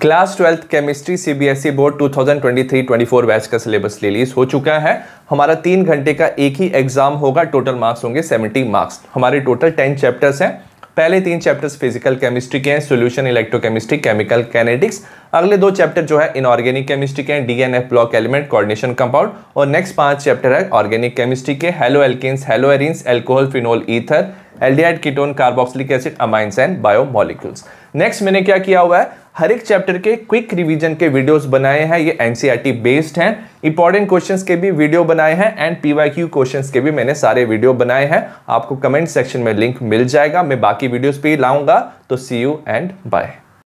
class twelfth chemistry CBSE e board 2023-24 batch का syllabus release हो चुका है हमारा तीन घंटे का एक ही एग्जाम होगा टोटल मार्क्स होंगे 70 मार्क्स हमारे टोटल 10 चैप्टर्स हैं पहले तीन चैप्टर्स फिजिकल केमिस्ट्री के हैं सोल्यूशन इलेक्ट्रोकेमिस्ट्री केमिकल कैनेटिक्स अगले दो चैप्टर जो है इनऑर्गेनिक केमिस्ट्री के हैं d and f block element coordination compound और नेक्स्ट पांच चैप्टर है ऑर्गेनिक केमिस्ट्री के haloalkanes haloarenes alcohol phenol ether aldehyde ketone carboxylic acid amines and biomolecules next मैंने क्या किया हुआ है हर एक चैप्टर के क्विक रिवीजन के वीडियोस बनाए हैं ये एनसीईआरटी बेस्ड e हैं इंपॉर्टेंट क्वेश्चंस के भी वीडियो बनाए हैं एंड पीवाईक्यू क्वेश्चंस के भी मैंने सारे वीडियो बनाए हैं आपको कमेंट सेक्शन में लिंक मिल जाएगा मैं बाकी वीडियोस पे लाऊंगा तो सी यू एंड बाय